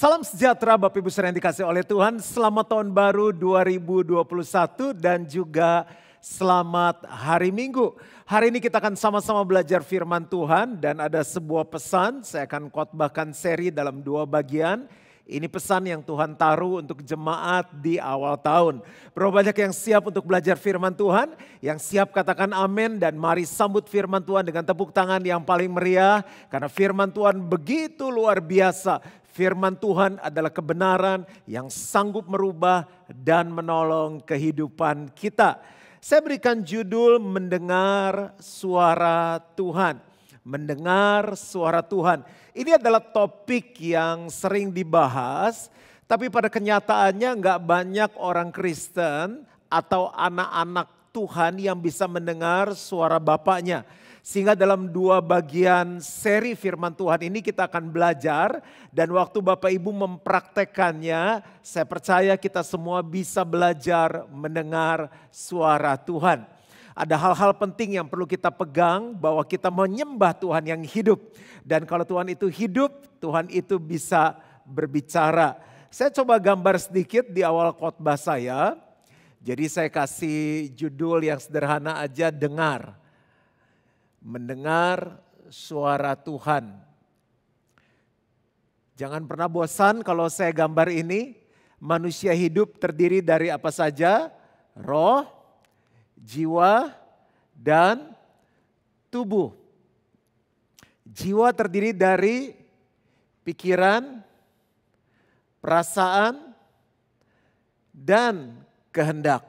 Salam sejahtera Bapak Ibu saudara yang dikasih oleh Tuhan. Selamat tahun baru 2021 dan juga selamat hari Minggu. Hari ini kita akan sama-sama belajar firman Tuhan dan ada sebuah pesan saya akan khotbahkan seri dalam dua bagian. Ini pesan yang Tuhan taruh untuk jemaat di awal tahun. Berapa banyak yang siap untuk belajar firman Tuhan? Yang siap katakan amin dan mari sambut firman Tuhan dengan tepuk tangan yang paling meriah. Karena firman Tuhan begitu luar biasa. Firman Tuhan adalah kebenaran yang sanggup merubah dan menolong kehidupan kita. Saya berikan judul mendengar suara Tuhan. Mendengar suara Tuhan. Ini adalah topik yang sering dibahas. Tapi pada kenyataannya nggak banyak orang Kristen atau anak-anak Tuhan yang bisa mendengar suara Bapaknya. Sehingga dalam dua bagian seri firman Tuhan ini kita akan belajar dan waktu Bapak Ibu mempraktekannya, saya percaya kita semua bisa belajar mendengar suara Tuhan. Ada hal-hal penting yang perlu kita pegang bahwa kita menyembah Tuhan yang hidup. Dan kalau Tuhan itu hidup, Tuhan itu bisa berbicara. Saya coba gambar sedikit di awal khotbah saya. Jadi saya kasih judul yang sederhana aja dengar mendengar suara Tuhan. Jangan pernah bosan kalau saya gambar ini, manusia hidup terdiri dari apa saja? Roh, jiwa, dan tubuh. Jiwa terdiri dari pikiran, perasaan, dan kehendak.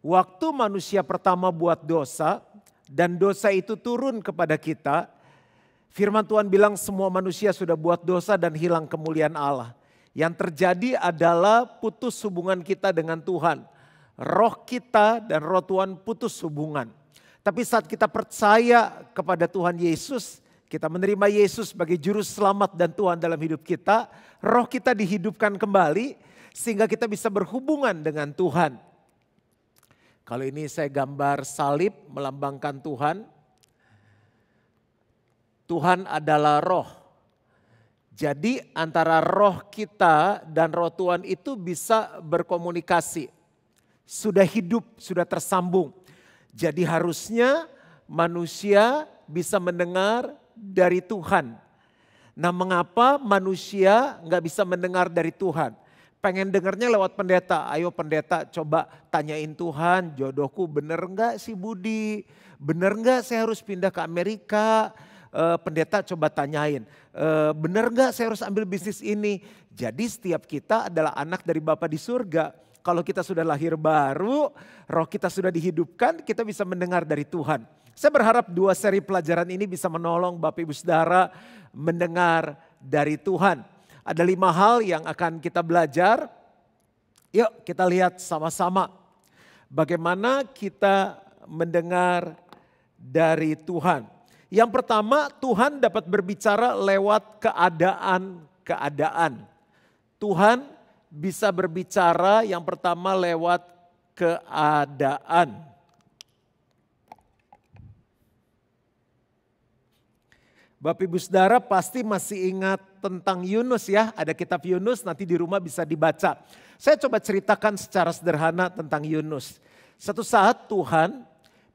Waktu manusia pertama buat dosa, dan dosa itu turun kepada kita, firman Tuhan bilang semua manusia sudah buat dosa dan hilang kemuliaan Allah. Yang terjadi adalah putus hubungan kita dengan Tuhan. Roh kita dan roh Tuhan putus hubungan. Tapi saat kita percaya kepada Tuhan Yesus, kita menerima Yesus sebagai juru selamat dan Tuhan dalam hidup kita, roh kita dihidupkan kembali sehingga kita bisa berhubungan dengan Tuhan. Kalau ini saya gambar salib melambangkan Tuhan. Tuhan adalah roh. Jadi antara roh kita dan roh Tuhan itu bisa berkomunikasi. Sudah hidup, sudah tersambung. Jadi harusnya manusia bisa mendengar dari Tuhan. Nah mengapa manusia nggak bisa mendengar dari Tuhan? pengen dengernya lewat pendeta. Ayo pendeta coba tanyain Tuhan jodohku bener nggak sih Budi? Bener nggak saya harus pindah ke Amerika? E, pendeta coba tanyain, e, bener nggak saya harus ambil bisnis ini? Jadi setiap kita adalah anak dari Bapa di surga. Kalau kita sudah lahir baru, roh kita sudah dihidupkan, kita bisa mendengar dari Tuhan. Saya berharap dua seri pelajaran ini bisa menolong Bapak Ibu Saudara mendengar dari Tuhan. Ada lima hal yang akan kita belajar. Yuk kita lihat sama-sama bagaimana kita mendengar dari Tuhan. Yang pertama Tuhan dapat berbicara lewat keadaan-keadaan. Tuhan bisa berbicara yang pertama lewat keadaan. Bapak Ibu Saudara pasti masih ingat tentang Yunus ya, ada kitab Yunus nanti di rumah bisa dibaca. Saya coba ceritakan secara sederhana tentang Yunus. Satu saat Tuhan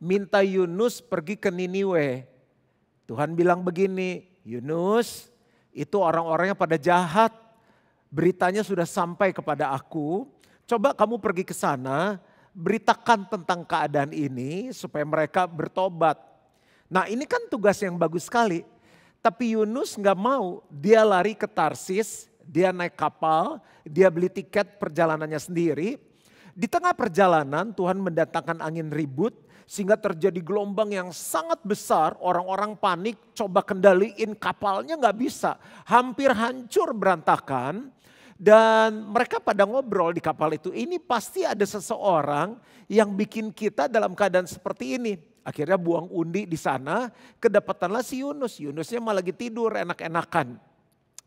minta Yunus pergi ke Niniwe. Tuhan bilang begini, Yunus itu orang-orangnya pada jahat. Beritanya sudah sampai kepada aku. Coba kamu pergi ke sana, beritakan tentang keadaan ini supaya mereka bertobat. Nah ini kan tugas yang bagus sekali. Tapi Yunus nggak mau, dia lari ke Tarsis, dia naik kapal, dia beli tiket perjalanannya sendiri. Di tengah perjalanan Tuhan mendatangkan angin ribut sehingga terjadi gelombang yang sangat besar. Orang-orang panik coba kendaliin kapalnya nggak bisa. Hampir hancur berantakan. Dan mereka pada ngobrol di kapal itu, ini pasti ada seseorang yang bikin kita dalam keadaan seperti ini Akhirnya buang undi di sana, kedapatanlah si Yunus. Yunusnya malah lagi tidur enak-enakan.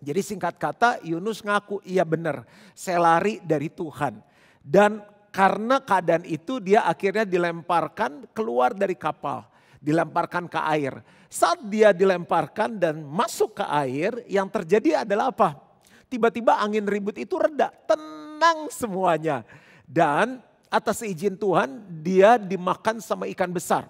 Jadi singkat kata Yunus ngaku, iya benar saya lari dari Tuhan. Dan karena keadaan itu dia akhirnya dilemparkan keluar dari kapal. Dilemparkan ke air. Saat dia dilemparkan dan masuk ke air yang terjadi adalah apa? Tiba-tiba angin ribut itu reda, tenang semuanya. Dan atas izin Tuhan dia dimakan sama ikan besar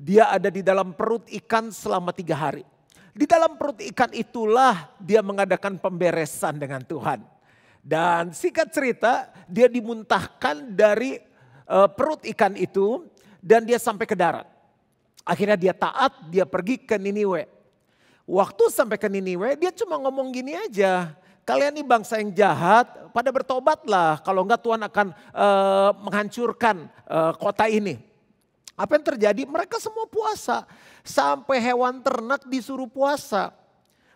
dia ada di dalam perut ikan selama tiga hari. Di dalam perut ikan itulah dia mengadakan pemberesan dengan Tuhan. Dan singkat cerita, dia dimuntahkan dari eh, perut ikan itu dan dia sampai ke darat. Akhirnya dia taat, dia pergi ke Niniwe. Waktu sampai ke Niniwe, dia cuma ngomong gini aja. Kalian ini bangsa yang jahat, pada bertobatlah. Kalau enggak Tuhan akan uh, menghancurkan uh, kota ini. Apa yang terjadi? Mereka semua puasa. Sampai hewan ternak disuruh puasa.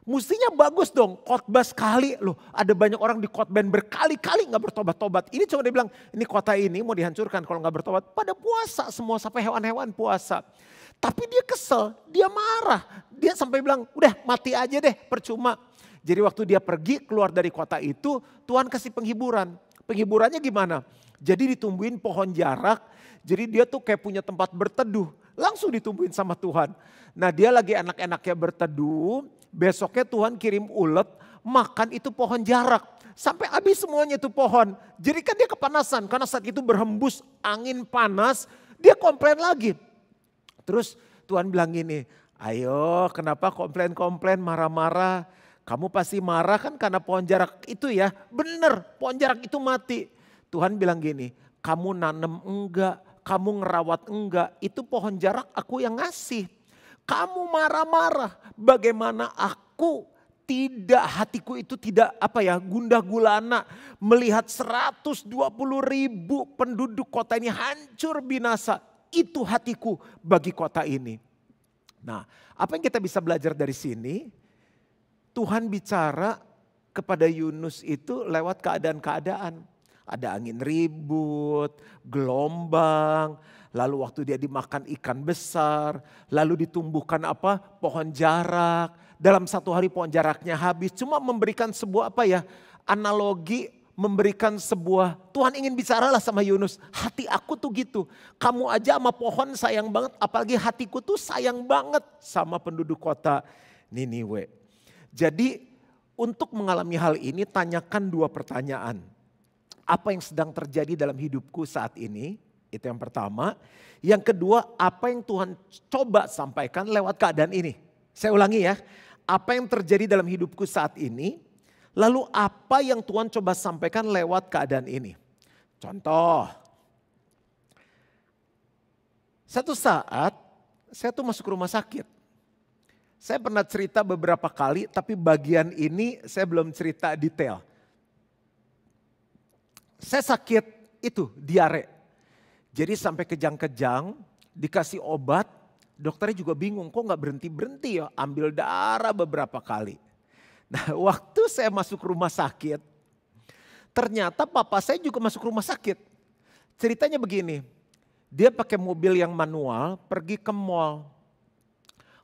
Mestinya bagus dong khotbah sekali. Loh ada banyak orang di khotbah berkali-kali gak bertobat-tobat. Ini cuma dia bilang ini kota ini mau dihancurkan kalau gak bertobat. Pada puasa semua sampai hewan-hewan puasa. Tapi dia kesel, dia marah. Dia sampai bilang udah mati aja deh percuma. Jadi waktu dia pergi keluar dari kota itu Tuhan kasih penghiburan. Penghiburannya gimana? Jadi ditumbuhin pohon jarak, jadi dia tuh kayak punya tempat berteduh. Langsung ditumbuhin sama Tuhan. Nah dia lagi enak-enaknya berteduh, besoknya Tuhan kirim ulet, makan itu pohon jarak. Sampai habis semuanya itu pohon. Jadi kan dia kepanasan, karena saat itu berhembus angin panas, dia komplain lagi. Terus Tuhan bilang gini, ayo kenapa komplain-komplain marah-marah. Kamu pasti marah kan karena pohon jarak itu ya. Bener pohon jarak itu mati. Tuhan bilang gini, kamu nanem enggak, kamu ngerawat enggak, itu pohon jarak aku yang ngasih. Kamu marah-marah, bagaimana aku tidak hatiku itu tidak apa ya gundah gulana melihat 120 ribu penduduk kota ini hancur binasa. Itu hatiku bagi kota ini. Nah apa yang kita bisa belajar dari sini? Tuhan bicara kepada Yunus itu lewat keadaan-keadaan ada angin ribut, gelombang, lalu waktu dia dimakan ikan besar, lalu ditumbuhkan apa? pohon jarak. Dalam satu hari pohon jaraknya habis, cuma memberikan sebuah apa ya? analogi memberikan sebuah Tuhan ingin bicaralah sama Yunus. Hati aku tuh gitu. Kamu aja sama pohon sayang banget, apalagi hatiku tuh sayang banget sama penduduk kota Niniwe. Jadi untuk mengalami hal ini tanyakan dua pertanyaan apa yang sedang terjadi dalam hidupku saat ini. Itu yang pertama. Yang kedua, apa yang Tuhan coba sampaikan lewat keadaan ini. Saya ulangi ya, apa yang terjadi dalam hidupku saat ini, lalu apa yang Tuhan coba sampaikan lewat keadaan ini. Contoh, satu saat saya tuh masuk rumah sakit. Saya pernah cerita beberapa kali, tapi bagian ini saya belum cerita detail saya sakit itu diare. Jadi sampai kejang-kejang, dikasih obat, dokternya juga bingung kok nggak berhenti-berhenti ya ambil darah beberapa kali. Nah waktu saya masuk rumah sakit, ternyata papa saya juga masuk rumah sakit. Ceritanya begini, dia pakai mobil yang manual pergi ke mall.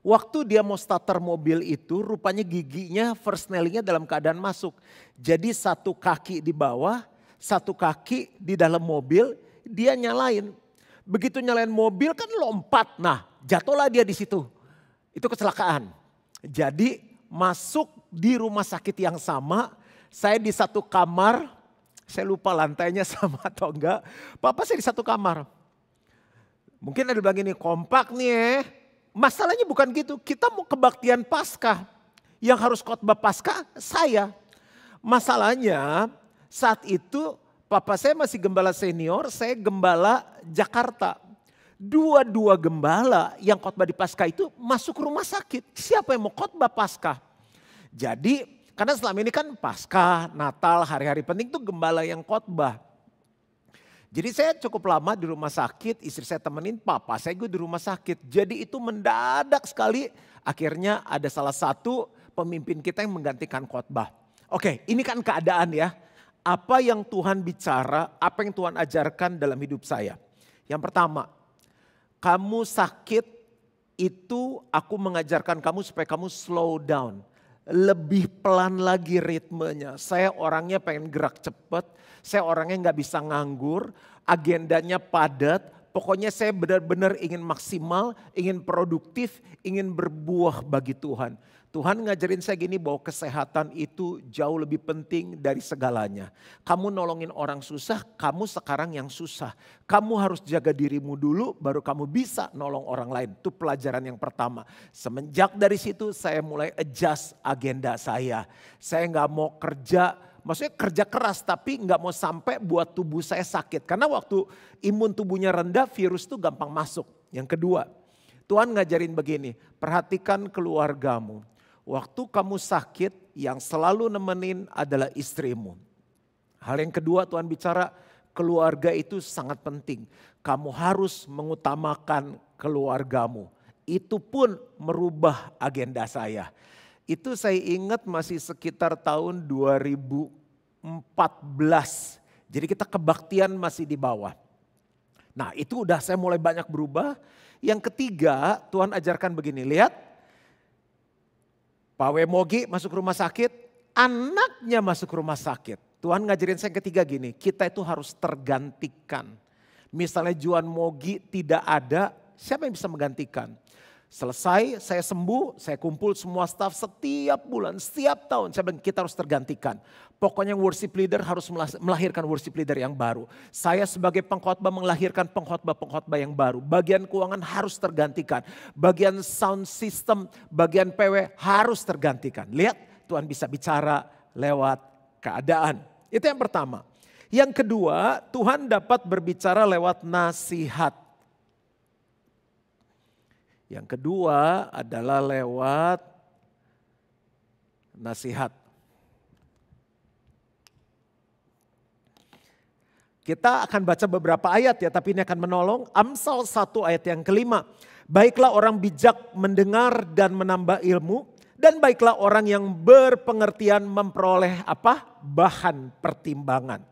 Waktu dia mau starter mobil itu rupanya giginya first dalam keadaan masuk. Jadi satu kaki di bawah, satu kaki di dalam mobil, dia nyalain. Begitu nyalain mobil kan lompat, nah jatuhlah dia di situ. Itu kecelakaan. Jadi masuk di rumah sakit yang sama, saya di satu kamar, saya lupa lantainya sama atau enggak. Papa saya di satu kamar. Mungkin ada bilang ini kompak nih ya. Masalahnya bukan gitu, kita mau kebaktian Paskah. Yang harus khotbah Paskah saya. Masalahnya saat itu papa saya masih gembala senior, saya gembala Jakarta. Dua-dua gembala yang khotbah di Paskah itu masuk rumah sakit. Siapa yang mau khotbah Paskah? Jadi karena selama ini kan Paskah, Natal, hari-hari penting itu gembala yang khotbah. Jadi saya cukup lama di rumah sakit, istri saya temenin papa saya gue di rumah sakit. Jadi itu mendadak sekali akhirnya ada salah satu pemimpin kita yang menggantikan khotbah. Oke, ini kan keadaan ya apa yang Tuhan bicara, apa yang Tuhan ajarkan dalam hidup saya. Yang pertama, kamu sakit itu aku mengajarkan kamu supaya kamu slow down. Lebih pelan lagi ritmenya. Saya orangnya pengen gerak cepat. Saya orangnya nggak bisa nganggur. Agendanya padat. Pokoknya saya benar-benar ingin maksimal, ingin produktif, ingin berbuah bagi Tuhan. Tuhan ngajarin saya gini bahwa kesehatan itu jauh lebih penting dari segalanya. Kamu nolongin orang susah, kamu sekarang yang susah. Kamu harus jaga dirimu dulu baru kamu bisa nolong orang lain. Itu pelajaran yang pertama. Semenjak dari situ saya mulai adjust agenda saya. Saya nggak mau kerja Maksudnya kerja keras tapi nggak mau sampai buat tubuh saya sakit. Karena waktu imun tubuhnya rendah virus itu gampang masuk. Yang kedua Tuhan ngajarin begini, perhatikan keluargamu waktu kamu sakit yang selalu nemenin adalah istrimu. Hal yang kedua Tuhan bicara keluarga itu sangat penting. Kamu harus mengutamakan keluargamu. Itu pun merubah agenda saya. Itu saya ingat masih sekitar tahun 2014. Jadi kita kebaktian masih di bawah. Nah itu udah saya mulai banyak berubah. Yang ketiga Tuhan ajarkan begini, lihat Pak Wemogi masuk rumah sakit, anaknya masuk rumah sakit. Tuhan ngajarin saya ketiga gini, kita itu harus tergantikan. Misalnya Juan Mogi tidak ada, siapa yang bisa menggantikan? Selesai, saya sembuh, saya kumpul semua staff setiap bulan, setiap tahun. Saya bilang kita harus tergantikan. Pokoknya worship leader harus melahirkan worship leader yang baru. Saya sebagai pengkhotbah melahirkan pengkhotbah-pengkhotbah yang baru. Bagian keuangan harus tergantikan. Bagian sound system, bagian PW harus tergantikan. Lihat Tuhan bisa bicara lewat keadaan. Itu yang pertama. Yang kedua, Tuhan dapat berbicara lewat nasihat. Yang kedua adalah lewat nasihat. Kita akan baca beberapa ayat ya, tapi ini akan menolong. Amsal 1 ayat yang kelima. Baiklah orang bijak mendengar dan menambah ilmu, dan baiklah orang yang berpengertian memperoleh apa? Bahan pertimbangan.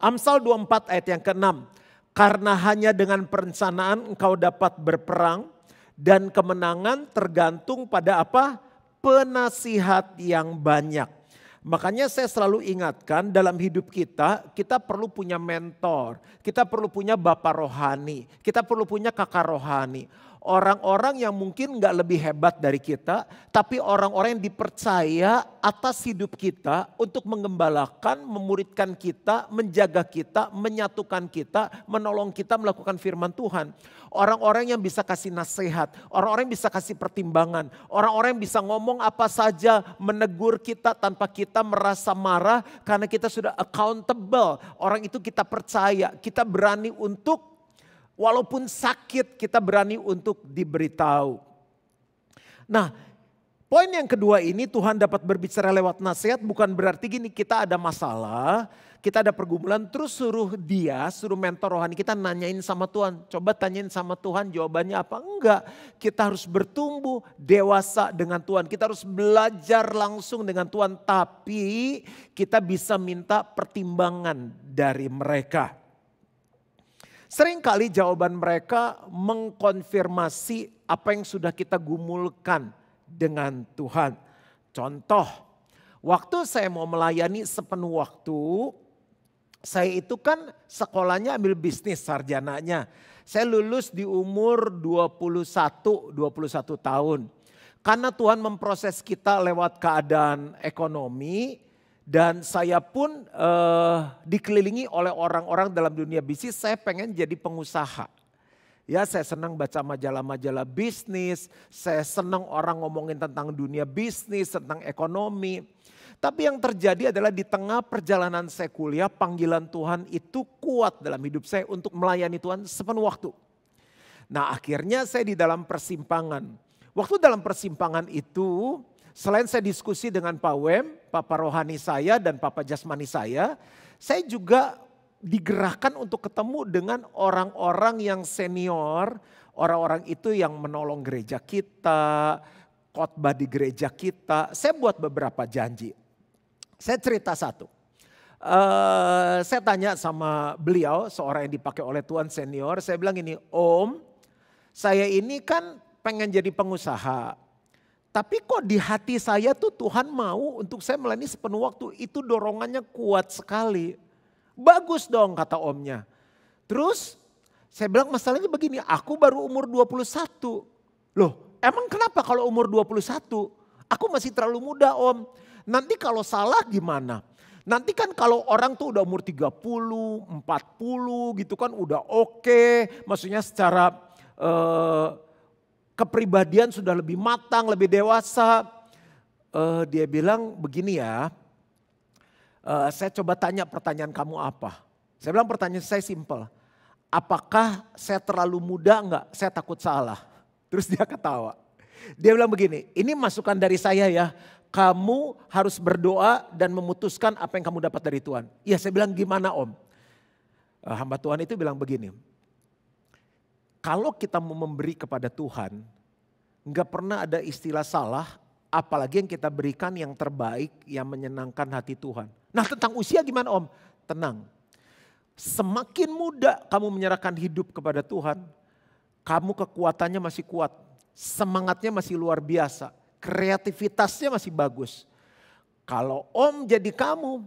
Amsal 24 ayat yang ke-6. Karena hanya dengan perencanaan engkau dapat berperang dan kemenangan tergantung pada apa? Penasihat yang banyak. Makanya saya selalu ingatkan dalam hidup kita, kita perlu punya mentor, kita perlu punya bapak rohani, kita perlu punya kakak rohani orang-orang yang mungkin nggak lebih hebat dari kita, tapi orang-orang yang dipercaya atas hidup kita untuk mengembalakan, memuridkan kita, menjaga kita, menyatukan kita, menolong kita melakukan firman Tuhan. Orang-orang yang bisa kasih nasihat, orang-orang yang bisa kasih pertimbangan, orang-orang yang bisa ngomong apa saja, menegur kita tanpa kita merasa marah karena kita sudah accountable. Orang itu kita percaya, kita berani untuk Walaupun sakit kita berani untuk diberitahu. Nah poin yang kedua ini Tuhan dapat berbicara lewat nasihat bukan berarti gini kita ada masalah. Kita ada pergumulan terus suruh dia, suruh mentor rohani kita nanyain sama Tuhan. Coba tanyain sama Tuhan jawabannya apa? Enggak. Kita harus bertumbuh dewasa dengan Tuhan. Kita harus belajar langsung dengan Tuhan. Tapi kita bisa minta pertimbangan dari mereka. Seringkali jawaban mereka mengkonfirmasi apa yang sudah kita gumulkan dengan Tuhan. Contoh, waktu saya mau melayani sepenuh waktu, saya itu kan sekolahnya ambil bisnis sarjananya. Saya lulus di umur 21, 21 tahun. Karena Tuhan memproses kita lewat keadaan ekonomi, dan saya pun uh, dikelilingi oleh orang-orang dalam dunia bisnis, saya pengen jadi pengusaha. Ya saya senang baca majalah-majalah bisnis, saya senang orang ngomongin tentang dunia bisnis, tentang ekonomi. Tapi yang terjadi adalah di tengah perjalanan saya kuliah, panggilan Tuhan itu kuat dalam hidup saya untuk melayani Tuhan sepenuh waktu. Nah akhirnya saya di dalam persimpangan. Waktu dalam persimpangan itu Selain saya diskusi dengan Pak Wem, Papa Rohani saya dan Papa Jasmani saya, saya juga digerakkan untuk ketemu dengan orang-orang yang senior, orang-orang itu yang menolong gereja kita, khotbah di gereja kita. Saya buat beberapa janji. Saya cerita satu. Uh, saya tanya sama beliau, seorang yang dipakai oleh Tuhan senior, saya bilang ini, Om, saya ini kan pengen jadi pengusaha, tapi kok di hati saya tuh Tuhan mau untuk saya melayani sepenuh waktu. Itu dorongannya kuat sekali. Bagus dong kata omnya. Terus saya bilang masalahnya begini, aku baru umur 21. Loh emang kenapa kalau umur 21? Aku masih terlalu muda om. Nanti kalau salah gimana? Nanti kan kalau orang tuh udah umur 30, 40 gitu kan udah oke. Okay. Maksudnya secara uh, kepribadian sudah lebih matang, lebih dewasa. Uh, dia bilang begini ya, uh, saya coba tanya pertanyaan kamu apa. Saya bilang pertanyaan saya simpel. Apakah saya terlalu muda enggak? Saya takut salah. Terus dia ketawa. Dia bilang begini, ini masukan dari saya ya. Kamu harus berdoa dan memutuskan apa yang kamu dapat dari Tuhan. Iya saya bilang gimana om? Uh, hamba Tuhan itu bilang begini, kalau kita mau memberi kepada Tuhan, nggak pernah ada istilah salah, apalagi yang kita berikan yang terbaik, yang menyenangkan hati Tuhan. Nah tentang usia gimana om? Tenang, semakin muda kamu menyerahkan hidup kepada Tuhan, kamu kekuatannya masih kuat, semangatnya masih luar biasa, kreativitasnya masih bagus. Kalau om jadi kamu,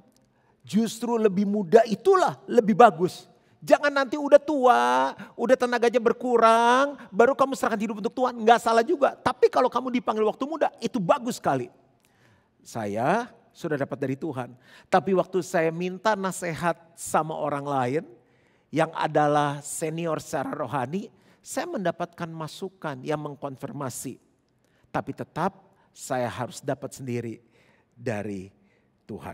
justru lebih muda itulah lebih bagus. Jangan nanti udah tua, udah tenaganya berkurang, baru kamu serahkan hidup untuk Tuhan. Enggak salah juga. Tapi kalau kamu dipanggil waktu muda, itu bagus sekali. Saya sudah dapat dari Tuhan. Tapi waktu saya minta nasihat sama orang lain yang adalah senior secara rohani, saya mendapatkan masukan yang mengkonfirmasi. Tapi tetap saya harus dapat sendiri dari Tuhan.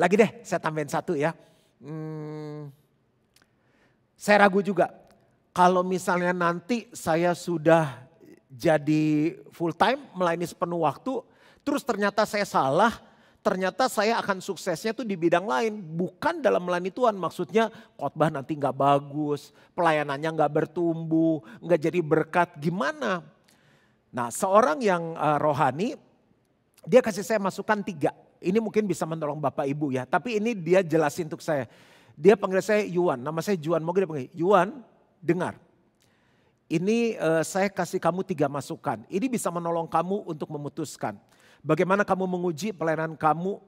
Lagi deh, saya tambahin satu ya hmm, saya ragu juga. Kalau misalnya nanti saya sudah jadi full time, melayani sepenuh waktu, terus ternyata saya salah, ternyata saya akan suksesnya tuh di bidang lain. Bukan dalam melayani Tuhan, maksudnya khotbah nanti nggak bagus, pelayanannya nggak bertumbuh, nggak jadi berkat, gimana? Nah seorang yang uh, rohani, dia kasih saya masukan tiga. Ini mungkin bisa menolong Bapak Ibu ya. Tapi ini dia jelasin untuk saya. Dia panggil saya Yuan, nama saya Juan. Mau dia panggil, Yuan dengar. Ini uh, saya kasih kamu tiga masukan. Ini bisa menolong kamu untuk memutuskan. Bagaimana kamu menguji pelayanan kamu,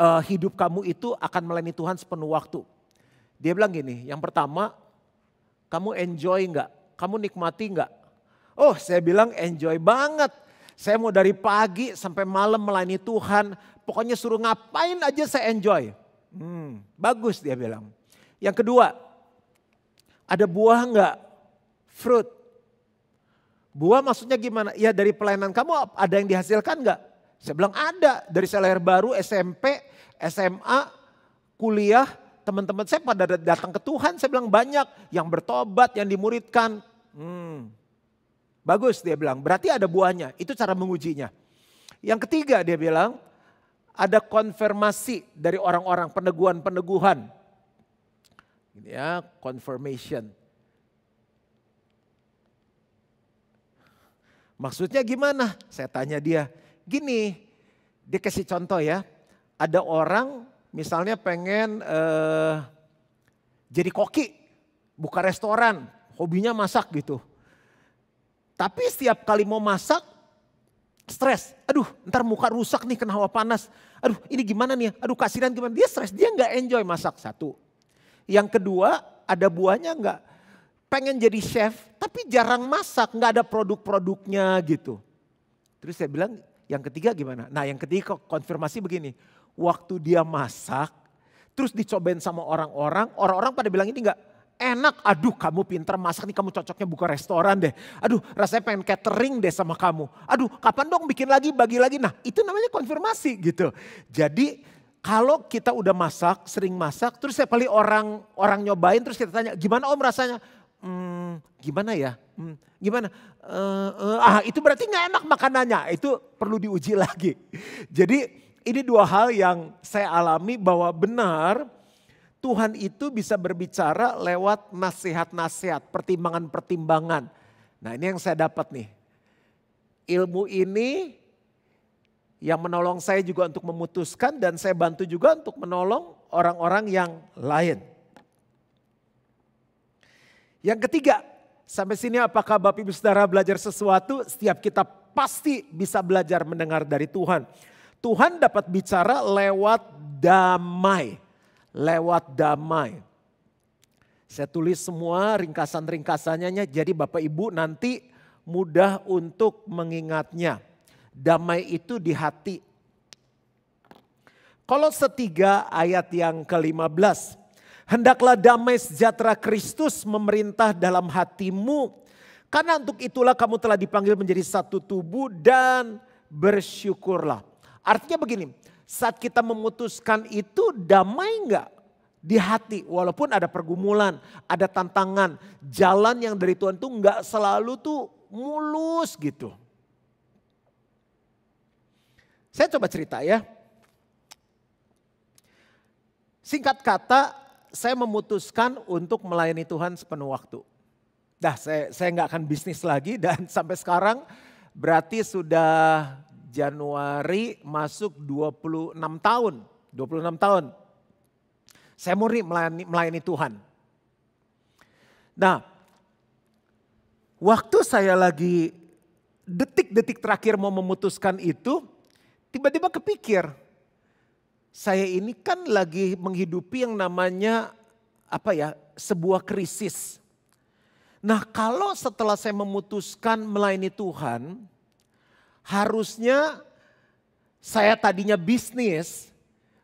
uh, hidup kamu itu akan melayani Tuhan sepenuh waktu. Dia bilang gini, yang pertama kamu enjoy nggak? Kamu nikmati nggak? Oh saya bilang enjoy banget saya mau dari pagi sampai malam melayani Tuhan. Pokoknya suruh ngapain aja saya enjoy. Hmm, bagus dia bilang. Yang kedua, ada buah enggak? Fruit. Buah maksudnya gimana? Ya dari pelayanan kamu ada yang dihasilkan enggak? Saya bilang ada. Dari saya lahir baru, SMP, SMA, kuliah, teman-teman saya pada datang ke Tuhan, saya bilang banyak yang bertobat, yang dimuridkan. Hmm. Bagus dia bilang, berarti ada buahnya. Itu cara mengujinya. Yang ketiga dia bilang, ada konfirmasi dari orang-orang, peneguhan-peneguhan. Gitu ya, confirmation. Maksudnya gimana? Saya tanya dia. Gini, dia kasih contoh ya. Ada orang misalnya pengen eh, jadi koki, buka restoran, hobinya masak gitu. Tapi setiap kali mau masak, stres. Aduh, ntar muka rusak nih kena hawa panas. Aduh, ini gimana nih? Aduh, kasihan gimana? Dia stres, dia nggak enjoy masak satu. Yang kedua, ada buahnya nggak? Pengen jadi chef, tapi jarang masak, nggak ada produk-produknya gitu. Terus saya bilang, yang ketiga gimana? Nah, yang ketiga konfirmasi begini. Waktu dia masak, terus dicobain sama orang-orang, orang-orang pada bilang ini nggak enak. Aduh kamu pinter masak nih kamu cocoknya buka restoran deh. Aduh rasanya pengen catering deh sama kamu. Aduh kapan dong bikin lagi bagi lagi. Nah itu namanya konfirmasi gitu. Jadi kalau kita udah masak, sering masak, terus saya paling orang orang nyobain, terus kita tanya gimana om rasanya? Hmm, gimana ya? Hmm, gimana? Uh, uh, ah itu berarti nggak enak makanannya. Itu perlu diuji lagi. Jadi ini dua hal yang saya alami bahwa benar Tuhan itu bisa berbicara lewat nasihat-nasihat, pertimbangan-pertimbangan. Nah ini yang saya dapat nih. Ilmu ini yang menolong saya juga untuk memutuskan dan saya bantu juga untuk menolong orang-orang yang lain. Yang ketiga, sampai sini apakah Bapak Ibu Saudara belajar sesuatu? Setiap kita pasti bisa belajar mendengar dari Tuhan. Tuhan dapat bicara lewat damai lewat damai. Saya tulis semua ringkasan-ringkasannya jadi Bapak Ibu nanti mudah untuk mengingatnya. Damai itu di hati. Kalau setiga ayat yang ke-15. Hendaklah damai sejahtera Kristus memerintah dalam hatimu. Karena untuk itulah kamu telah dipanggil menjadi satu tubuh dan bersyukurlah. Artinya begini, saat kita memutuskan itu damai enggak? Di hati walaupun ada pergumulan, ada tantangan. Jalan yang dari Tuhan tuh enggak selalu tuh mulus gitu. Saya coba cerita ya. Singkat kata, saya memutuskan untuk melayani Tuhan sepenuh waktu. Dah, saya saya nggak akan bisnis lagi dan sampai sekarang berarti sudah Januari masuk 26 tahun. 26 tahun. Saya murni melayani, melayani Tuhan. Nah, waktu saya lagi detik-detik terakhir mau memutuskan itu, tiba-tiba kepikir, saya ini kan lagi menghidupi yang namanya apa ya, sebuah krisis. Nah, kalau setelah saya memutuskan melayani Tuhan, harusnya saya tadinya bisnis,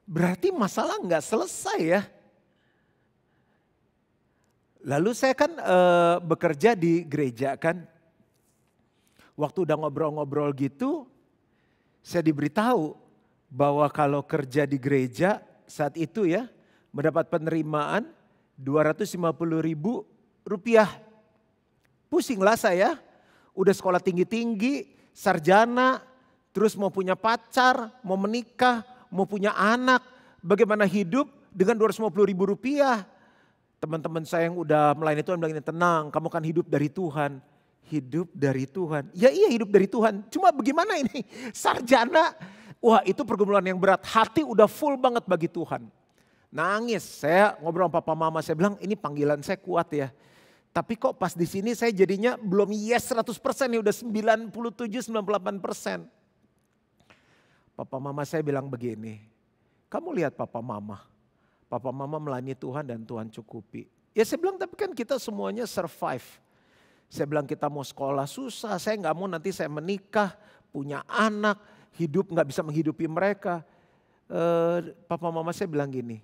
berarti masalah nggak selesai ya. Lalu saya kan e, bekerja di gereja kan. Waktu udah ngobrol-ngobrol gitu, saya diberitahu bahwa kalau kerja di gereja saat itu ya mendapat penerimaan 250 ribu rupiah. Pusinglah saya, udah sekolah tinggi-tinggi, sarjana, terus mau punya pacar, mau menikah, mau punya anak, bagaimana hidup dengan 250 ribu rupiah. Teman-teman saya yang udah melayani Tuhan bilang ini tenang, kamu kan hidup dari Tuhan. Hidup dari Tuhan. Ya iya hidup dari Tuhan. Cuma bagaimana ini? Sarjana. Wah itu pergumulan yang berat. Hati udah full banget bagi Tuhan. Nangis. Saya ngobrol sama papa mama. Saya bilang ini panggilan saya kuat ya tapi kok pas di sini saya jadinya belum yes 100% ya udah 97 98%. Papa mama saya bilang begini, kamu lihat papa mama. Papa mama melayani Tuhan dan Tuhan cukupi. Ya saya bilang tapi kan kita semuanya survive. Saya bilang kita mau sekolah susah, saya nggak mau nanti saya menikah, punya anak, hidup nggak bisa menghidupi mereka. Eh, papa mama saya bilang gini,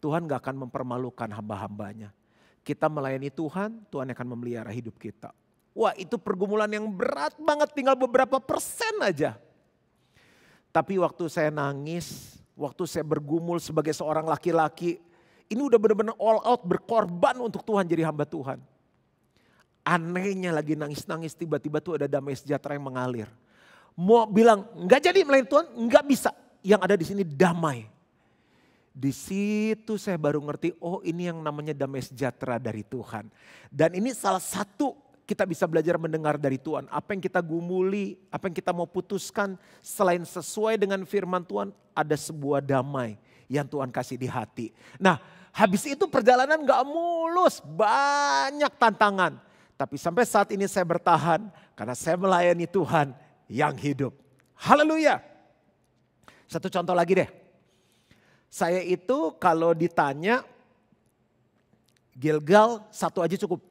Tuhan nggak akan mempermalukan hamba-hambanya. Kita melayani Tuhan, Tuhan akan memelihara hidup kita. Wah itu pergumulan yang berat banget tinggal beberapa persen aja. Tapi waktu saya nangis, waktu saya bergumul sebagai seorang laki-laki, ini udah benar-benar all out berkorban untuk Tuhan jadi hamba Tuhan. Anehnya lagi nangis-nangis tiba-tiba tuh ada damai sejahtera yang mengalir. Mau bilang nggak jadi melayani Tuhan nggak bisa. Yang ada di sini damai. Di situ saya baru ngerti, oh ini yang namanya damai sejahtera dari Tuhan. Dan ini salah satu kita bisa belajar mendengar dari Tuhan. Apa yang kita gumuli, apa yang kita mau putuskan selain sesuai dengan firman Tuhan ada sebuah damai yang Tuhan kasih di hati. Nah habis itu perjalanan gak mulus, banyak tantangan. Tapi sampai saat ini saya bertahan karena saya melayani Tuhan yang hidup. Haleluya. Satu contoh lagi deh. Saya itu kalau ditanya Gilgal satu aja cukup.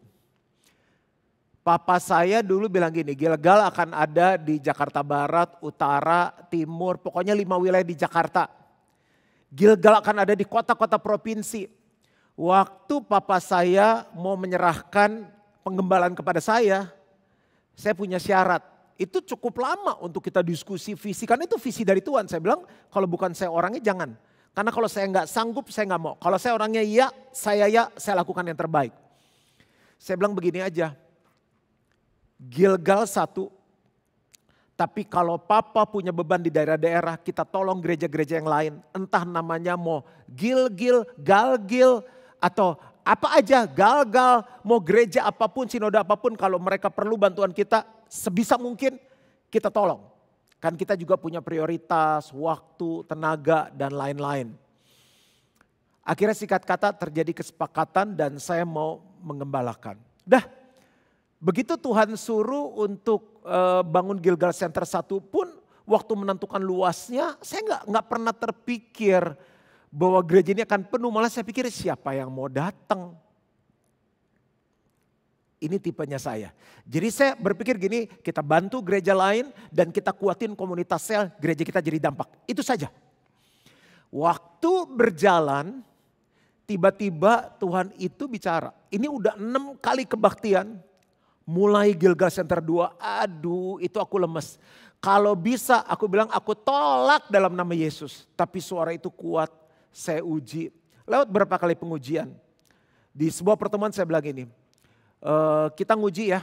Papa saya dulu bilang gini, Gilgal akan ada di Jakarta Barat, Utara, Timur, pokoknya lima wilayah di Jakarta. Gilgal akan ada di kota-kota provinsi. Waktu papa saya mau menyerahkan penggembalan kepada saya, saya punya syarat. Itu cukup lama untuk kita diskusi visi, karena itu visi dari Tuhan. Saya bilang kalau bukan saya orangnya jangan. Karena kalau saya nggak sanggup, saya nggak mau. Kalau saya orangnya iya saya ya, saya lakukan yang terbaik. Saya bilang begini aja, Gilgal satu, tapi kalau papa punya beban di daerah-daerah, kita tolong gereja-gereja yang lain. Entah namanya mau gil-gil, gal-gil, atau apa aja, gal-gal, mau gereja apapun, sinode apapun. Kalau mereka perlu bantuan kita, sebisa mungkin kita tolong. Kan kita juga punya prioritas, waktu, tenaga, dan lain-lain. Akhirnya singkat kata terjadi kesepakatan dan saya mau mengembalakan. Dah, begitu Tuhan suruh untuk eh, bangun Gilgal Center satu pun, waktu menentukan luasnya, saya nggak nggak pernah terpikir bahwa gereja ini akan penuh. Malah saya pikir siapa yang mau datang? Ini tipenya saya. Jadi saya berpikir gini, kita bantu gereja lain dan kita kuatin komunitas sel, gereja kita jadi dampak. Itu saja. Waktu berjalan, tiba-tiba Tuhan itu bicara. Ini udah enam kali kebaktian, mulai Gilgal Center 2, aduh itu aku lemes. Kalau bisa aku bilang aku tolak dalam nama Yesus. Tapi suara itu kuat, saya uji. Lewat berapa kali pengujian. Di sebuah pertemuan saya bilang ini, Eh, kita nguji ya,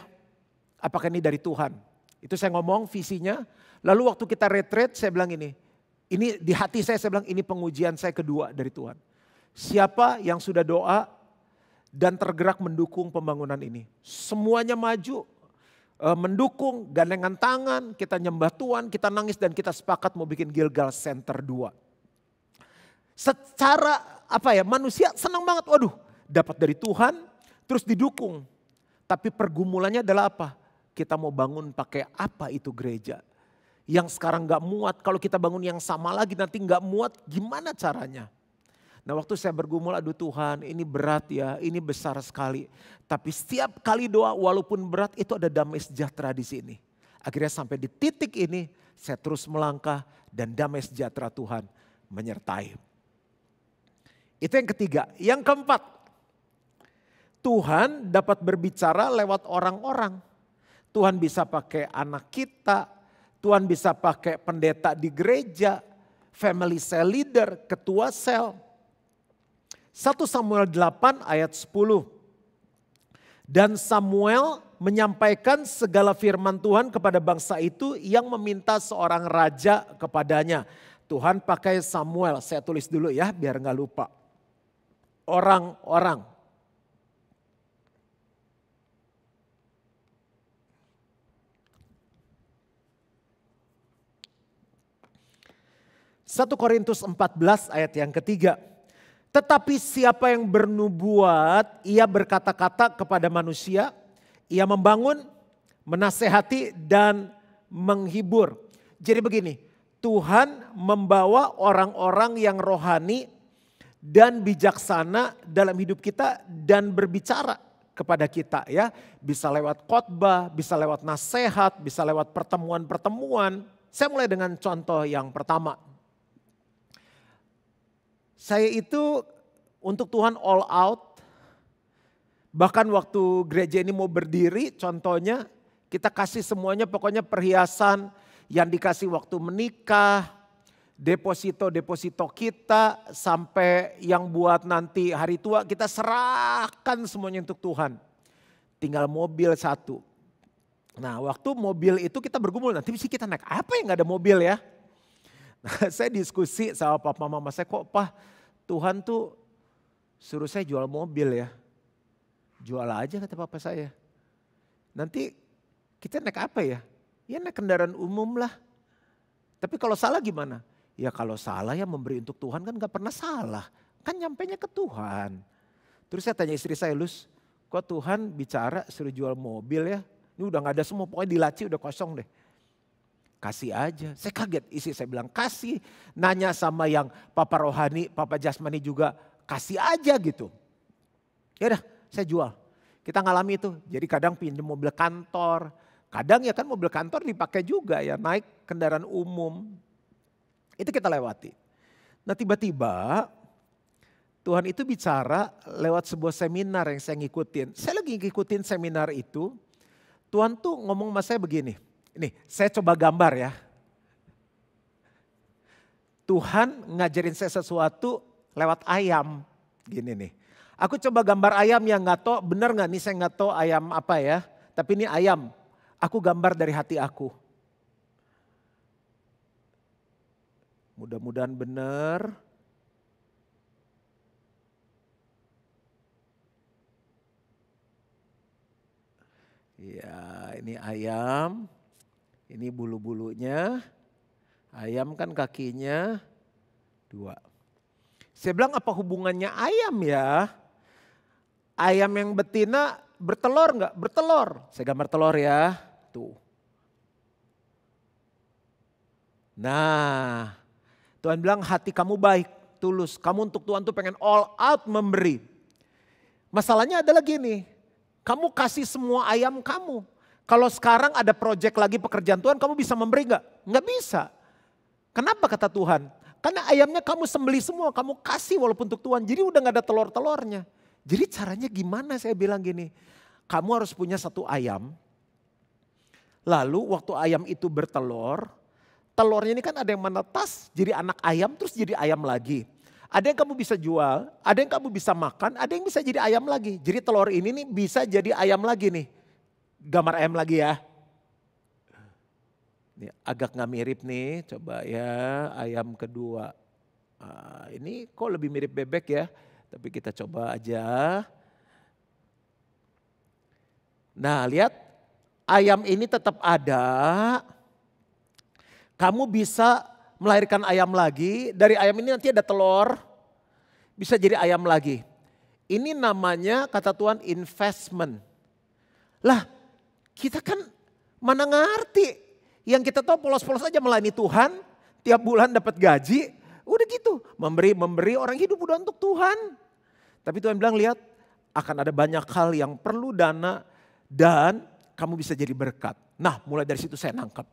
apakah ini dari Tuhan. Itu saya ngomong visinya. Lalu waktu kita retreat saya bilang ini, ini di hati saya saya bilang ini pengujian saya kedua dari Tuhan. Siapa yang sudah doa dan tergerak mendukung pembangunan ini? Semuanya maju, eh, mendukung, gandengan tangan, kita nyembah Tuhan, kita nangis dan kita sepakat mau bikin Gilgal Center 2. Secara apa ya manusia senang banget, waduh dapat dari Tuhan terus didukung tapi pergumulannya adalah apa? Kita mau bangun pakai apa itu gereja? Yang sekarang nggak muat, kalau kita bangun yang sama lagi nanti nggak muat, gimana caranya? Nah waktu saya bergumul, aduh Tuhan ini berat ya, ini besar sekali. Tapi setiap kali doa walaupun berat itu ada damai sejahtera di sini. Akhirnya sampai di titik ini saya terus melangkah dan damai sejahtera Tuhan menyertai. Itu yang ketiga. Yang keempat, Tuhan dapat berbicara lewat orang-orang. Tuhan bisa pakai anak kita, Tuhan bisa pakai pendeta di gereja, family cell leader, ketua sel. 1 Samuel 8 ayat 10. Dan Samuel menyampaikan segala firman Tuhan kepada bangsa itu yang meminta seorang raja kepadanya. Tuhan pakai Samuel, saya tulis dulu ya biar nggak lupa. Orang-orang 1 Korintus 14 ayat yang ketiga. Tetapi siapa yang bernubuat, ia berkata-kata kepada manusia, ia membangun, menasehati dan menghibur. Jadi begini, Tuhan membawa orang-orang yang rohani dan bijaksana dalam hidup kita dan berbicara kepada kita ya. Bisa lewat khotbah, bisa lewat nasihat, bisa lewat pertemuan-pertemuan. Saya mulai dengan contoh yang pertama. Saya itu untuk Tuhan all out. Bahkan waktu gereja ini mau berdiri contohnya kita kasih semuanya pokoknya perhiasan yang dikasih waktu menikah, deposito-deposito kita sampai yang buat nanti hari tua kita serahkan semuanya untuk Tuhan. Tinggal mobil satu. Nah waktu mobil itu kita bergumul nanti mesti kita naik apa yang nggak ada mobil ya. saya diskusi sama papa mama saya, kok pah Tuhan tuh suruh saya jual mobil ya. Jual aja kata papa saya. Nanti kita naik apa ya? Ya naik kendaraan umum lah. Tapi kalau salah gimana? Ya kalau salah ya memberi untuk Tuhan kan gak pernah salah. Kan nyampe nya ke Tuhan. Terus saya tanya istri saya, Lus, kok Tuhan bicara suruh jual mobil ya? Ini udah gak ada semua, pokoknya di udah kosong deh. Kasih aja. Saya kaget isi saya bilang kasih. Nanya sama yang papa rohani, papa jasmani juga kasih aja gitu. Ya udah saya jual. Kita ngalami itu. Jadi kadang pinjam mobil kantor. Kadang ya kan mobil kantor dipakai juga ya naik kendaraan umum. Itu kita lewati. Nah tiba-tiba Tuhan itu bicara lewat sebuah seminar yang saya ngikutin. Saya lagi ngikutin seminar itu, Tuhan tuh ngomong sama saya begini, ini saya coba gambar ya. Tuhan ngajarin saya sesuatu lewat ayam. Gini nih. Aku coba gambar ayam yang nggak tahu benar nggak nih saya nggak tahu ayam apa ya. Tapi ini ayam. Aku gambar dari hati aku. Mudah-mudahan bener Ya, ini ayam. Ini bulu-bulunya, ayam kan kakinya dua. Saya bilang apa hubungannya ayam ya? Ayam yang betina bertelur enggak? Bertelur. Saya gambar telur ya. Tuh. Nah, Tuhan bilang hati kamu baik, tulus. Kamu untuk Tuhan tuh pengen all out memberi. Masalahnya adalah gini, kamu kasih semua ayam kamu. Kalau sekarang ada proyek lagi pekerjaan Tuhan, kamu bisa memberi nggak? Nggak bisa. Kenapa kata Tuhan? Karena ayamnya kamu sembeli semua, kamu kasih walaupun untuk Tuhan. Jadi udah nggak ada telur-telurnya. Jadi caranya gimana saya bilang gini, kamu harus punya satu ayam. Lalu waktu ayam itu bertelur, telurnya ini kan ada yang menetas jadi anak ayam terus jadi ayam lagi. Ada yang kamu bisa jual, ada yang kamu bisa makan, ada yang bisa jadi ayam lagi. Jadi telur ini nih bisa jadi ayam lagi nih gambar M lagi ya. Ini agak nggak mirip nih, coba ya ayam kedua. Nah, ini kok lebih mirip bebek ya, tapi kita coba aja. Nah lihat ayam ini tetap ada. Kamu bisa melahirkan ayam lagi, dari ayam ini nanti ada telur, bisa jadi ayam lagi. Ini namanya kata Tuhan investment. Lah kita kan mana ngerti. Yang kita tahu polos-polos aja melayani Tuhan, tiap bulan dapat gaji, udah gitu. Memberi, memberi orang hidup udah untuk Tuhan. Tapi Tuhan bilang lihat akan ada banyak hal yang perlu dana dan kamu bisa jadi berkat. Nah mulai dari situ saya nangkep.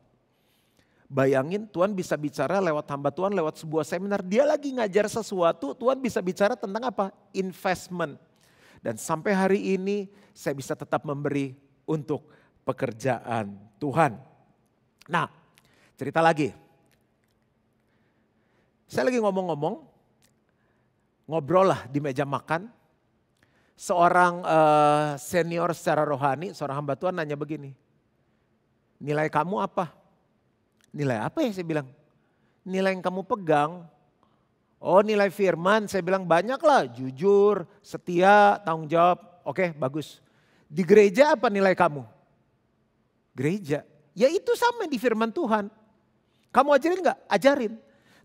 Bayangin Tuhan bisa bicara lewat hamba Tuhan lewat sebuah seminar. Dia lagi ngajar sesuatu Tuhan bisa bicara tentang apa? Investment. Dan sampai hari ini saya bisa tetap memberi untuk pekerjaan Tuhan. Nah, cerita lagi. Saya lagi ngomong-ngomong, ngobrol lah di meja makan. Seorang uh, senior secara rohani, seorang hamba Tuhan nanya begini. Nilai kamu apa? Nilai apa ya saya bilang? Nilai yang kamu pegang. Oh nilai firman, saya bilang banyak lah. Jujur, setia, tanggung jawab. Oke bagus. Di gereja apa nilai kamu? gereja. Ya itu sama di firman Tuhan. Kamu ajarin nggak? Ajarin.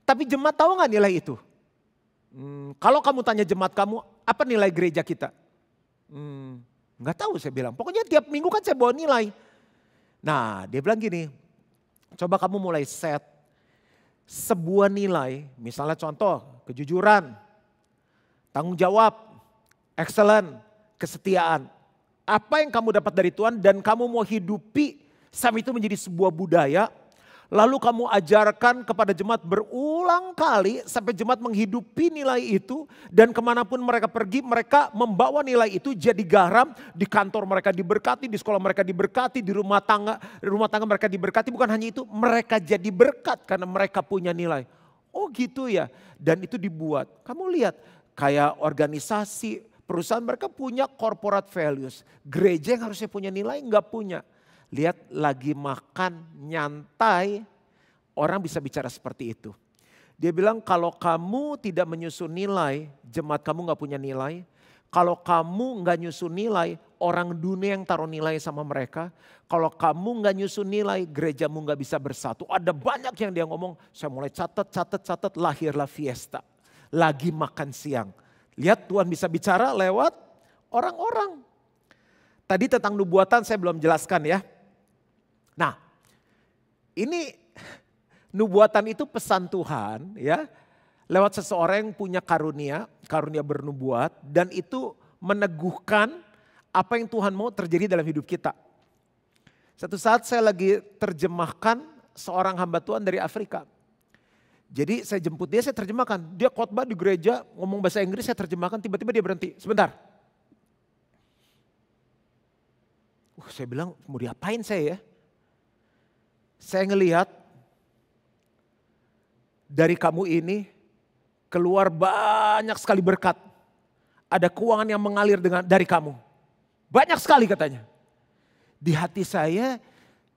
Tapi jemaat tahu nggak nilai itu? Hmm, kalau kamu tanya jemaat kamu, apa nilai gereja kita? Hmm, nggak tahu saya bilang. Pokoknya tiap minggu kan saya bawa nilai. Nah dia bilang gini, coba kamu mulai set sebuah nilai, misalnya contoh kejujuran, tanggung jawab, excellent, kesetiaan apa yang kamu dapat dari Tuhan dan kamu mau hidupi sampai itu menjadi sebuah budaya. Lalu kamu ajarkan kepada jemaat berulang kali sampai jemaat menghidupi nilai itu. Dan kemanapun mereka pergi mereka membawa nilai itu jadi garam. Di kantor mereka diberkati, di sekolah mereka diberkati, di rumah tangga, rumah tangga mereka diberkati. Bukan hanya itu, mereka jadi berkat karena mereka punya nilai. Oh gitu ya, dan itu dibuat. Kamu lihat kayak organisasi Perusahaan mereka punya corporate values. Gereja yang harusnya punya nilai nggak punya. Lihat lagi makan nyantai orang bisa bicara seperti itu. Dia bilang kalau kamu tidak menyusun nilai jemaat kamu nggak punya nilai. Kalau kamu nggak nyusun nilai orang dunia yang taruh nilai sama mereka. Kalau kamu nggak nyusun nilai gerejamu nggak bisa bersatu. Ada banyak yang dia ngomong saya mulai catat catat catat lahirlah fiesta. Lagi makan siang Lihat Tuhan bisa bicara lewat orang-orang. Tadi tentang nubuatan saya belum jelaskan ya. Nah, ini nubuatan itu pesan Tuhan ya lewat seseorang yang punya karunia, karunia bernubuat dan itu meneguhkan apa yang Tuhan mau terjadi dalam hidup kita. Satu saat saya lagi terjemahkan seorang hamba Tuhan dari Afrika. Jadi saya jemput dia, saya terjemahkan. Dia khotbah di gereja, ngomong bahasa Inggris, saya terjemahkan, tiba-tiba dia berhenti. Sebentar. Uh, saya bilang, mau diapain saya ya? Saya ngelihat dari kamu ini keluar banyak sekali berkat. Ada keuangan yang mengalir dengan dari kamu. Banyak sekali katanya. Di hati saya,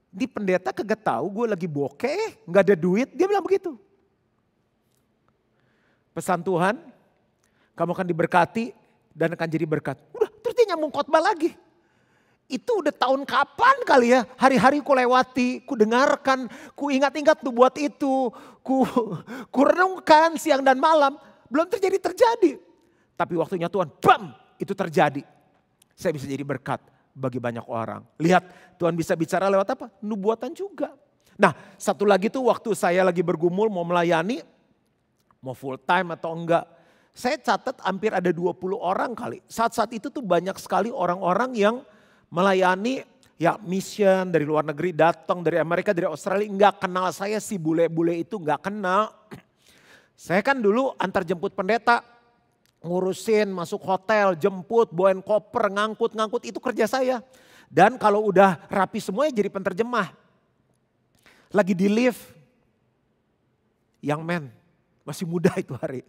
di pendeta kagak tahu gue lagi bokeh, nggak ada duit, dia bilang begitu pesan Tuhan, kamu akan diberkati dan akan jadi berkat. Udah, terus dia nyambung khotbah lagi. Itu udah tahun kapan kali ya, hari-hari ku lewati, ku dengarkan, ku ingat-ingat tuh buat itu, ku, ku renungkan siang dan malam, belum terjadi terjadi. Tapi waktunya Tuhan, bam, itu terjadi. Saya bisa jadi berkat bagi banyak orang. Lihat, Tuhan bisa bicara lewat apa? Nubuatan juga. Nah, satu lagi tuh waktu saya lagi bergumul mau melayani, Mau full time atau enggak. Saya catat hampir ada 20 orang kali. Saat-saat itu tuh banyak sekali orang-orang yang melayani ya mission dari luar negeri datang dari Amerika dari Australia nggak kenal saya si bule-bule itu nggak kenal. Saya kan dulu antar jemput pendeta ngurusin masuk hotel, jemput, bawain koper, ngangkut-ngangkut itu kerja saya. Dan kalau udah rapi semuanya jadi penterjemah. Lagi di lift. Yang men, masih muda itu hari.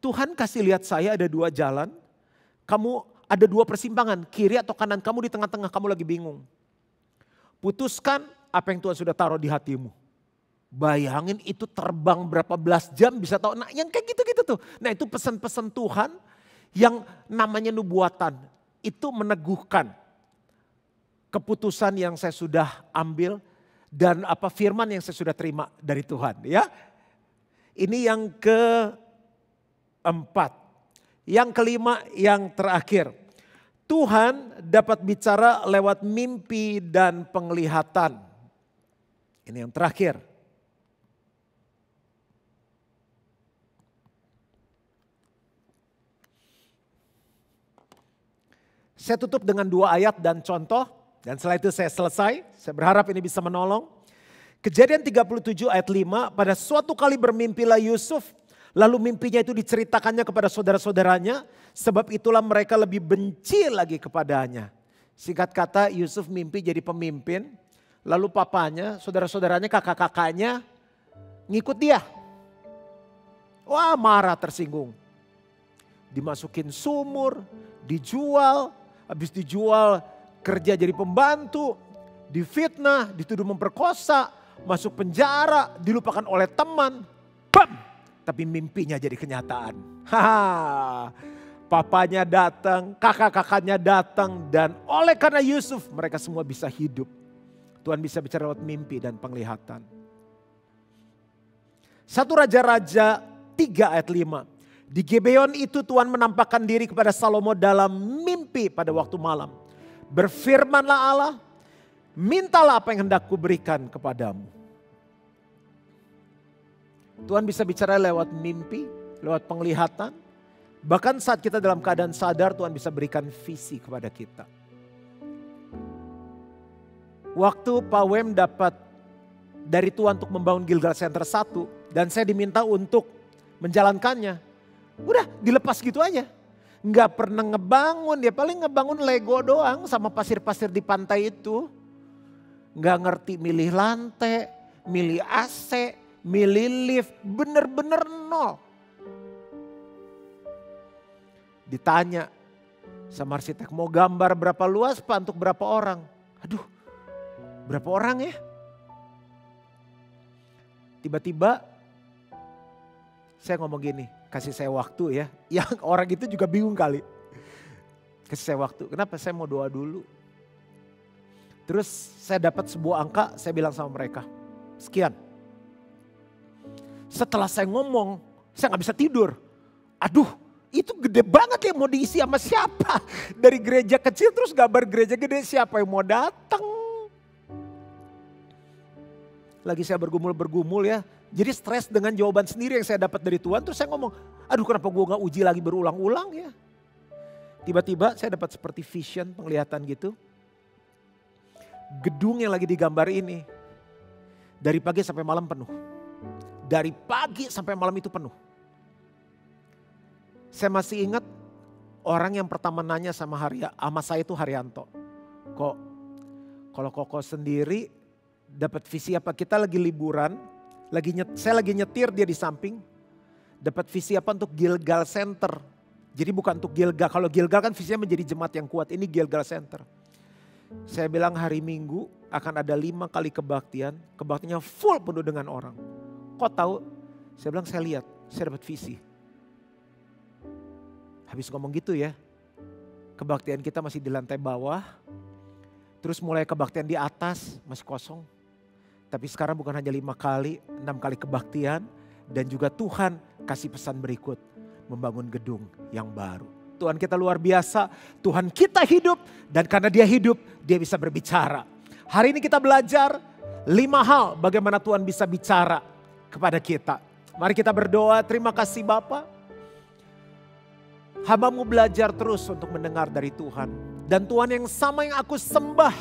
Tuhan kasih lihat saya ada dua jalan. Kamu ada dua persimpangan, kiri atau kanan kamu di tengah-tengah kamu lagi bingung. Putuskan apa yang Tuhan sudah taruh di hatimu. Bayangin itu terbang berapa belas jam bisa tahu. Nah yang kayak gitu-gitu tuh. Nah itu pesan-pesan Tuhan yang namanya nubuatan. Itu meneguhkan keputusan yang saya sudah ambil dan apa firman yang saya sudah terima dari Tuhan ya. Ini yang ke empat, Yang kelima, yang terakhir. Tuhan dapat bicara lewat mimpi dan penglihatan. Ini yang terakhir. Saya tutup dengan dua ayat dan contoh dan setelah itu saya selesai, saya berharap ini bisa menolong. Kejadian 37 ayat 5, pada suatu kali bermimpilah Yusuf, lalu mimpinya itu diceritakannya kepada saudara-saudaranya, sebab itulah mereka lebih benci lagi kepadanya. Singkat kata Yusuf mimpi jadi pemimpin, lalu papanya, saudara-saudaranya, kakak-kakaknya ngikut dia. Wah marah tersinggung. Dimasukin sumur, dijual, habis dijual kerja jadi pembantu, difitnah, dituduh memperkosa, masuk penjara, dilupakan oleh teman. Bam! Tapi mimpinya jadi kenyataan. Haha. Papanya datang, kakak-kakaknya datang dan oleh karena Yusuf mereka semua bisa hidup. Tuhan bisa bicara lewat mimpi dan penglihatan. Satu Raja-Raja 3 ayat 5. Di Gibeon itu Tuhan menampakkan diri kepada Salomo dalam mimpi pada waktu malam berfirmanlah Allah, mintalah apa yang hendak kuberikan kepadamu. Tuhan bisa bicara lewat mimpi, lewat penglihatan. Bahkan saat kita dalam keadaan sadar Tuhan bisa berikan visi kepada kita. Waktu Pak Wem dapat dari Tuhan untuk membangun Gilgal Center 1 dan saya diminta untuk menjalankannya. Udah dilepas gitu aja nggak pernah ngebangun. Dia paling ngebangun Lego doang sama pasir-pasir di pantai itu. Nggak ngerti milih lantai, milih AC, milih lift. Bener-bener nol. Ditanya sama arsitek mau gambar berapa luas pak untuk berapa orang. Aduh berapa orang ya? Tiba-tiba saya ngomong gini, kasih saya waktu ya. Yang orang itu juga bingung kali. Kasih saya waktu, kenapa saya mau doa dulu. Terus saya dapat sebuah angka, saya bilang sama mereka, sekian. Setelah saya ngomong, saya nggak bisa tidur. Aduh, itu gede banget ya mau diisi sama siapa? Dari gereja kecil terus gambar gereja gede siapa yang mau datang? lagi saya bergumul-bergumul ya. Jadi stres dengan jawaban sendiri yang saya dapat dari Tuhan. Terus saya ngomong, aduh kenapa gue gak uji lagi berulang-ulang ya. Tiba-tiba saya dapat seperti vision penglihatan gitu. Gedung yang lagi digambar ini. Dari pagi sampai malam penuh. Dari pagi sampai malam itu penuh. Saya masih ingat orang yang pertama nanya sama Harya, sama saya itu Haryanto. Kok kalau Koko sendiri dapat visi apa? Kita lagi liburan, lagi nyet, saya lagi nyetir dia di samping. Dapat visi apa untuk Gilgal Center. Jadi bukan untuk Gilgal. Kalau Gilgal kan visinya menjadi jemaat yang kuat. Ini Gilgal Center. Saya bilang hari Minggu akan ada lima kali kebaktian. Kebaktiannya full penuh dengan orang. Kok tahu? Saya bilang saya lihat, saya dapat visi. Habis ngomong gitu ya, kebaktian kita masih di lantai bawah. Terus mulai kebaktian di atas masih kosong tapi sekarang bukan hanya lima kali, enam kali kebaktian. Dan juga Tuhan kasih pesan berikut. Membangun gedung yang baru. Tuhan kita luar biasa. Tuhan kita hidup. Dan karena dia hidup, dia bisa berbicara. Hari ini kita belajar lima hal bagaimana Tuhan bisa bicara kepada kita. Mari kita berdoa. Terima kasih Bapak. Hambamu belajar terus untuk mendengar dari Tuhan. Dan Tuhan yang sama yang aku sembah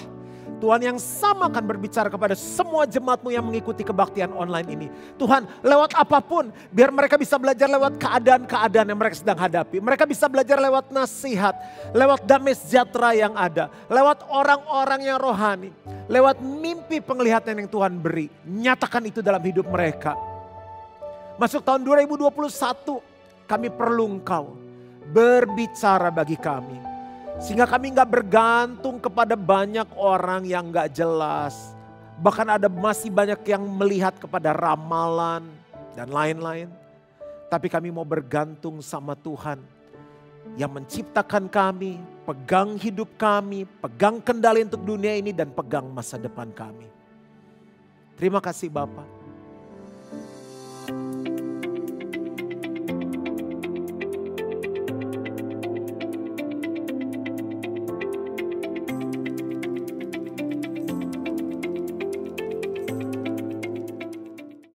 Tuhan yang sama akan berbicara kepada semua jemaatmu yang mengikuti kebaktian online ini. Tuhan lewat apapun biar mereka bisa belajar lewat keadaan-keadaan yang mereka sedang hadapi. Mereka bisa belajar lewat nasihat, lewat damai sejahtera yang ada. Lewat orang-orang yang rohani, lewat mimpi penglihatan yang Tuhan beri. Nyatakan itu dalam hidup mereka. Masuk tahun 2021 kami perlu engkau berbicara bagi kami sehingga kami nggak bergantung kepada banyak orang yang nggak jelas. Bahkan ada masih banyak yang melihat kepada ramalan dan lain-lain. Tapi kami mau bergantung sama Tuhan yang menciptakan kami, pegang hidup kami, pegang kendali untuk dunia ini dan pegang masa depan kami. Terima kasih Bapak.